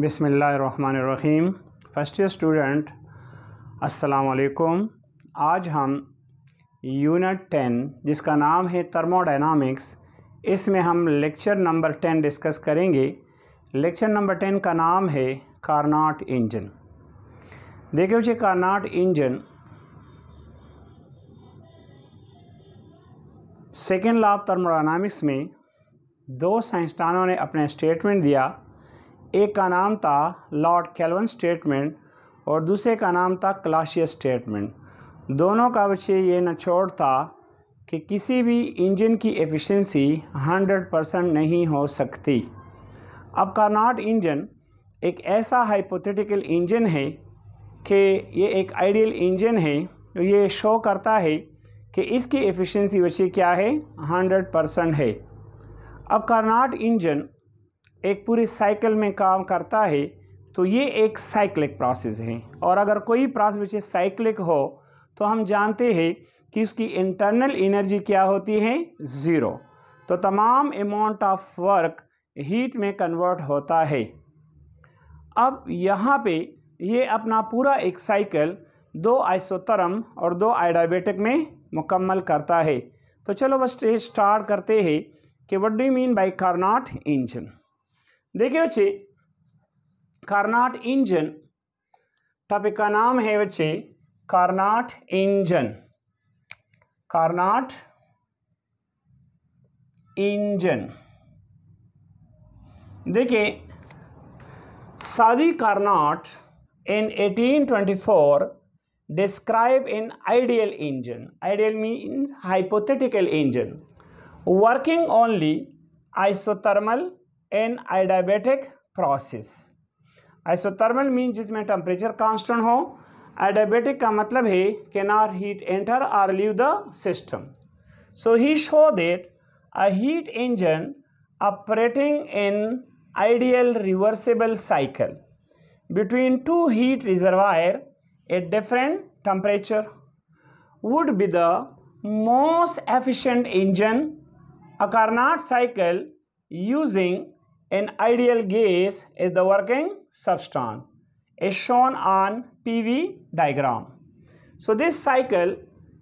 बिसमीम first year student असलकुम आज हम यूनिट टेन जिसका नाम है थर्मोडाइनमिक्स इसमें हम लेक्चर नंबर टेन डिस्कस करेंगे लेक्चर नंबर टेन का नाम है कारनाट इंजन देखे बच्चे Carnot engine second law of thermodynamics में दो साइंसदानों ने अपना स्टेटमेंट दिया एक का नाम था लॉर्ड कैलवन स्टेटमेंट और दूसरे का नाम था क्लाशियस स्टेटमेंट दोनों का विषय ये नछोड़ था कि किसी भी इंजन की एफिशिएंसी 100 परसेंट नहीं हो सकती अब कार्नाट इंजन एक ऐसा हाइपोथेटिकल इंजन है कि ये एक आइडियल इंजन है ये शो करता है कि इसकी एफिशिएंसी वैसे क्या है 100 परसेंट है अब कार्नाट इंजन एक पूरी साइकिल में काम करता है तो ये एक साइक्लिक प्रोसेस है और अगर कोई प्रोसेस विच साइक्लिक हो तो हम जानते हैं कि उसकी इंटरनल एनर्जी क्या होती है ज़ीरो तो तमाम अमाउंट ऑफ वर्क हीट में कन्वर्ट होता है अब यहाँ पे ये अपना पूरा एक साइकिल दो आइसोतरम और दो आइडाबेटिक में मुकम्मल करता है तो चलो बस स्टार्ट करते हैं कि what do mean by Carnot engine देखे वे कर्नाट इंजन टॉपिक का नाम है वे कर्नाट इंजन कर्नाट इंजन देखिए Sadi Carnot in 1824 describe in ideal engine ideal mean hypothetical engine working only isothermal and adiabatic process isothermal mean जिसमें temperature constant हो adiabatic का मतलब है can or heat enter or leave the system so he show that a heat engine operating in ideal reversible cycle between two heat reservoir at different temperature would be the most efficient engine a कारनाट cycle using An ideal gas is the सबस्टान substance is shown on PV diagram. So this cycle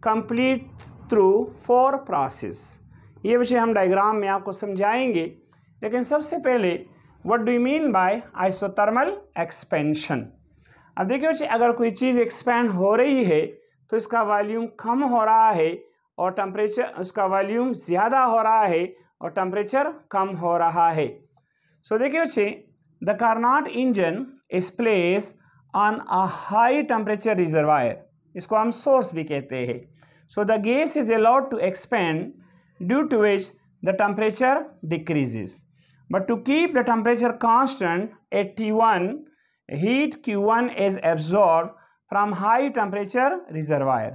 complete through four process. ये विषय हम diagram में आपको समझाएंगे लेकिन सबसे पहले what do mean by isothermal expansion अब देखिए बच्चे अगर कोई चीज़ एक्सपेंड हो रही है तो इसका वॉल्यूम कम हो रहा है और टेम्परेचर उसका वॉल्यूम ज़्यादा हो रहा है और टेम्परेचर कम हो रहा है So they કહે the Carnot engine is placed on a high temperature reservoir. इसको हम source भी कहते हैं So the gas is allowed to expand due to which the temperature decreases. But to keep the temperature constant at T1, heat Q1 is absorbed from high temperature reservoir.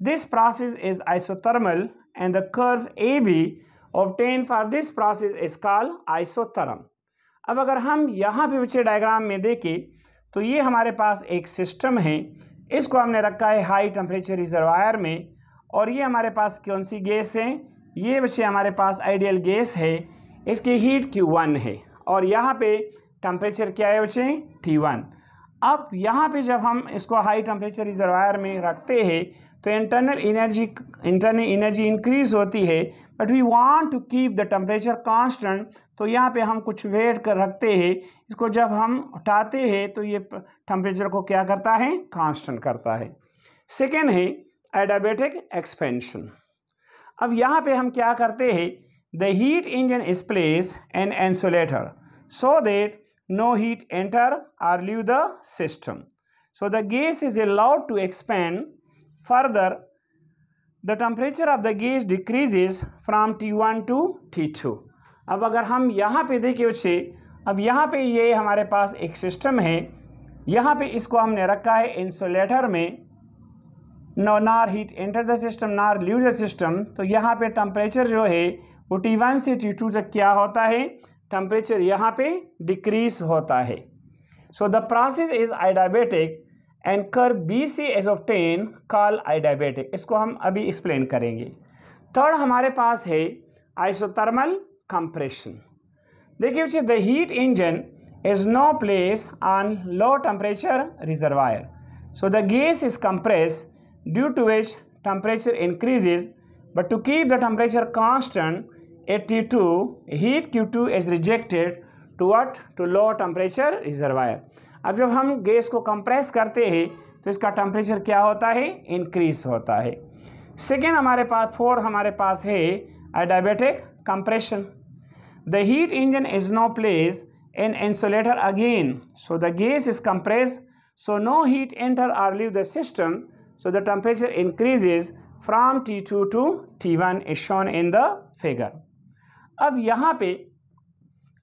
This process is isothermal and the curve AB obtained for this process is called isotherm. अब अगर हम यहाँ पे पीछे diagram में देखें तो ये हमारे पास एक सिस्टम है इसको हमने रखा है हाई टेम्परेचर रिजर्वायर में और ये हमारे पास कौन सी गैस है ये बच्चे हमारे पास आइडियल गैस है इसकी हीट क्यू वन है और यहाँ पे टेम्परेचर क्या है बच्चे टी वन अब यहाँ पे जब हम इसको हाई टेम्परेचर रिजर्वायर में रखते हैं तो internal energy internal energy increase होती है but we want to keep the temperature constant तो यहाँ पे हम कुछ वेट कर रखते हैं इसको जब हम उठाते हैं तो ये टेम्परेचर को क्या करता है कांस्टेंट करता है सेकेंड है एडाबेटिक एक्सपेंशन अब यहाँ पे हम क्या करते हैं the heat engine is place an insulator so that enter or leave the system so the gas is allowed to expand further the temperature of the gas decreases from T one to T two अब अगर हम यहाँ पे देखिए उसे अब यहाँ पे ये हमारे पास एक सिस्टम है यहाँ पे इसको हमने रखा है इंसुलेटर में no nor heat enter the system nor leave the system तो यहाँ पे टम्परेचर जो है वो टी वन से टी टू तक क्या होता है टम्परेचर यहाँ पे डिक्रीज होता है so the process is adiabatic and curve B C is then call adiabatic इसको हम अभी एक्सप्लेन करेंगे थर्ड हमारे पास है isothermal compression. They gives you the heat engine is no place on low temperature reservoir. So the gas is compressed due to which temperature increases but to keep the temperature constant at T2 heat Q2 is rejected to what to low temperature reservoir. अब जब हम gas को compress करते हैं तो इसका temperature क्या होता है इंक्रीज होता है सेकेंड हमारे पास फोर हमारे पास है adiabatic compression The heat engine is now placed in insulator again. So the gas is compressed. So no heat enter or leave the system. So the temperature increases from T2 to T1 is shown in the figure. अब यहाँ पे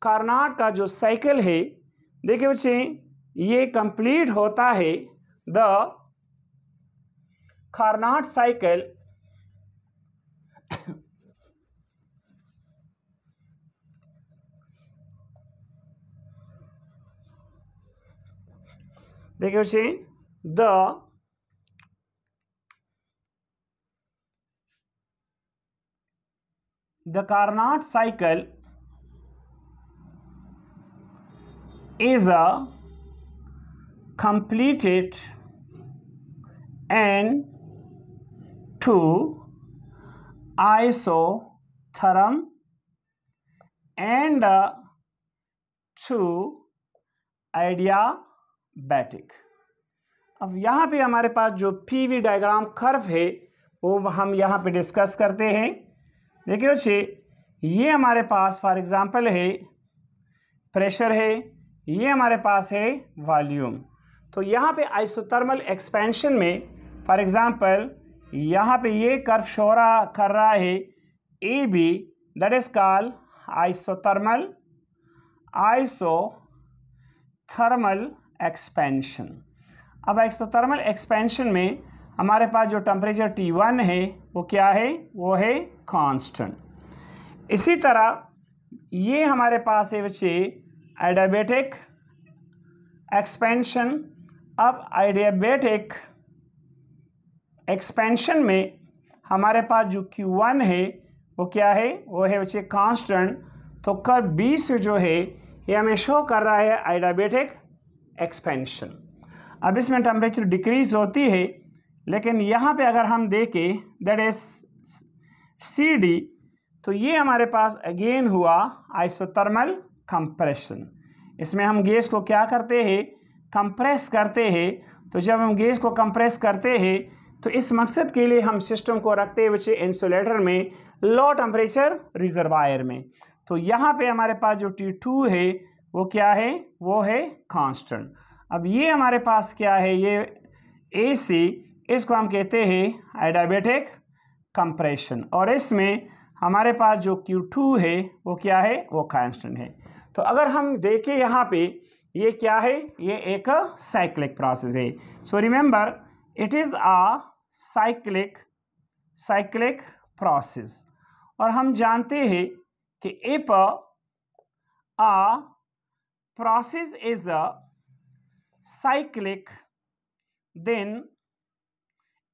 कार्नाट का जो cycle है देखिए बच्चे ये complete होता है द कार्नाट साइकिल देखे हो the the Carnot cycle is a completed and two isotherm and two adiabatic अब यहाँ पे हमारे पास जो पी वी डायग्राम कर्व है वो हम यहाँ पे डिस्कस करते हैं देखिए बच्चे ये हमारे पास फॉर एग्ज़ाम्पल है प्रेशर है ये हमारे पास है वॉल्यूम तो यहाँ पे आइसोथर्मल एक्सपेंशन में फॉर एग्ज़ाम्पल यहाँ पे ये कर्व शोरा रहा कर रहा है A B that is call isothermal isothermal expansion अब एक्सोथर्मल एक्सपेंशन में हमारे पास जो टेम्परेचर टी वन है वो क्या है वो है कांस्टेंट इसी तरह ये हमारे पास है बच्चे आइडियाबेटिक एक्सपेंशन अब आइडियाबेटिक एक्सपेंशन में हमारे पास जो क्यू वन है वो क्या है वो है बच्चे कांस्टेंट तो कर बीस जो है ये हमें शो कर रहा है आइडाबेटिक एक्सपेंशन अब इसमें टेम्परेचर डिक्रीज होती है लेकिन यहाँ पे अगर हम देखें दैट इज सी डी तो ये हमारे पास अगेन हुआ आइसोथर्मल कंप्रेशन इसमें हम गैस को क्या करते हैं कंप्रेस करते हैं तो जब हम गैस को कंप्रेस करते हैं तो इस मकसद के लिए हम सिस्टम को रखते हुए इंसुलेटर में लो टेम्परेचर रिजर्वायर में तो यहाँ पे हमारे पास जो टी टू है वो क्या है वो है कांस्टेंट अब ये हमारे पास क्या है ये ए सी इसको हम कहते हैं एडाबेटिक कंप्रेशन और इसमें हमारे पास जो Q2 है वो क्या है वो कांस्टेंट है तो अगर हम देखें यहाँ पे ये क्या है ये एक साइक्लिक प्रोसेस है so remember it is a cyclic cyclic process और हम जानते हैं कि if a process is a cyclic, then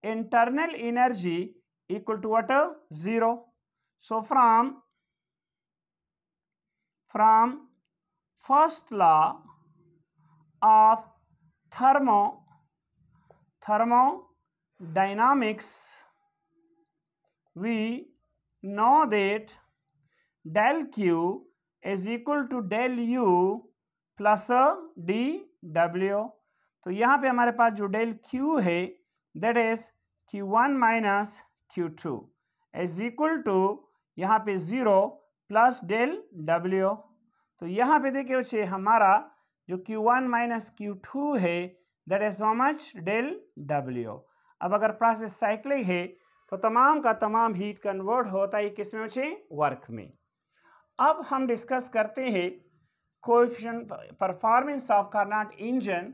internal energy equal to what? zero. So from from first law of thermo thermodynamics we know that del q is equal to del u plus D W तो यहाँ पे हमारे पास जो del Q है that is Q one minus Q two is equal to यहाँ पे zero plus del W तो यहाँ पे देखिए बच्चे हमारा जो Q one minus Q two है that is so much del W अब अगर प्रोसेस साइक्लिक है तो तमाम का तमाम हीट कन्वर्ट होता है किसमें में वर्क में अब हम डिस्कस करते हैं coefficient performance of Carnot engine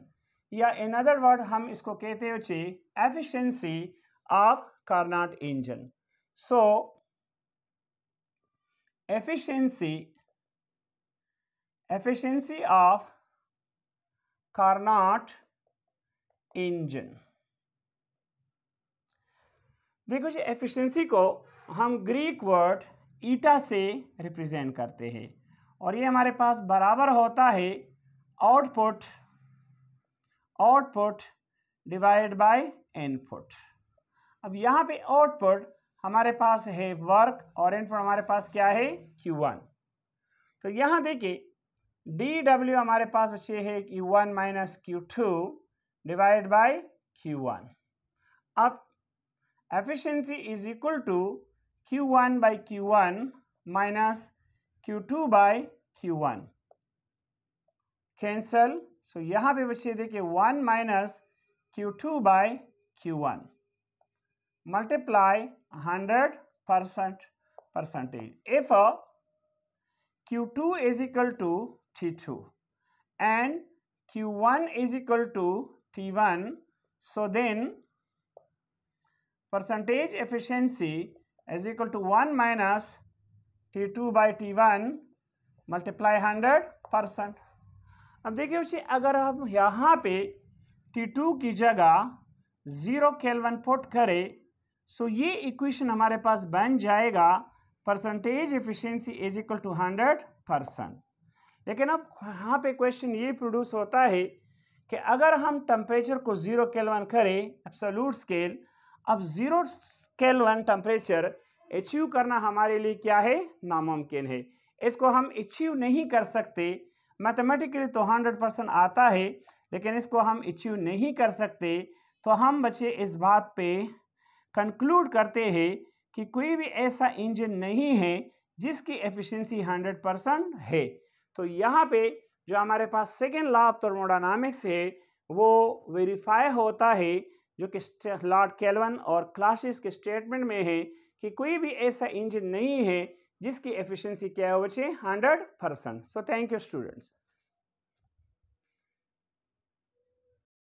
या इन अदर वर्ड हम इसको कहते हो चे efficiency of Carnot engine so efficiency efficiency of Carnot engine देखो जी एफिशिएंसी को हम ग्रीक वर्ड ईटा से रिप्रेजेंट करते हैं और ये हमारे पास बराबर होता है output output divide by input अब यहाँ पे आउटपुट हमारे पास है वर्क और इनपुट हमारे पास क्या है क्यू वन तो यहाँ देखिए डी डब्ल्यू हमारे पास बचे है Q one minus Q two divide by Q one अब efficiency is equal to Q one by Q one minus Q2 by Q one cancel so यहां पे बच्चे देखिए one minus Q two by Q one multiply hundred percent percentage if Q two is equal to T two and Q one is equal to T one so then percentage efficiency is equal to one minus T two by T one multiply hundred percent अब देखिए बच्चे अगर हम यहाँ पे T to की जगह zero one put करें सो ये इक्वेशन हमारे पास बन जाएगा percentage efficiency is equal to hundred percent लेकिन अब यहाँ पे क्वेश्चन ये प्रोड्यूस होता है कि अगर हम टेम्परेचर को ज़ीरो केल्वन करें एब्सोलूट स्केल अब ज़ीरो वन टेम्परेचर अचीव करना हमारे लिए क्या है नामुमकिन है इसको हम अचीव नहीं कर सकते मैथमेटिकली तो हंड्रेड परसेंट आता है लेकिन इसको हम अचीव नहीं कर सकते तो हम बच्चे इस बात पे कंक्लूड करते हैं कि कोई भी ऐसा इंजन नहीं है जिसकी एफिशिएंसी 100 परसेंट है तो यहाँ पे जो हमारे पास सेकेंड लॉ ऑफ थर्मोडाइनमिक्स है वो वेरीफाई होता है जो कि लॉर्ड कैलवन और क्लासेस के स्टेटमेंट में है कि कोई भी ऐसा इंजन नहीं है जिसकी एफिशिएंसी क्या हो बचे hundred percent so thank you students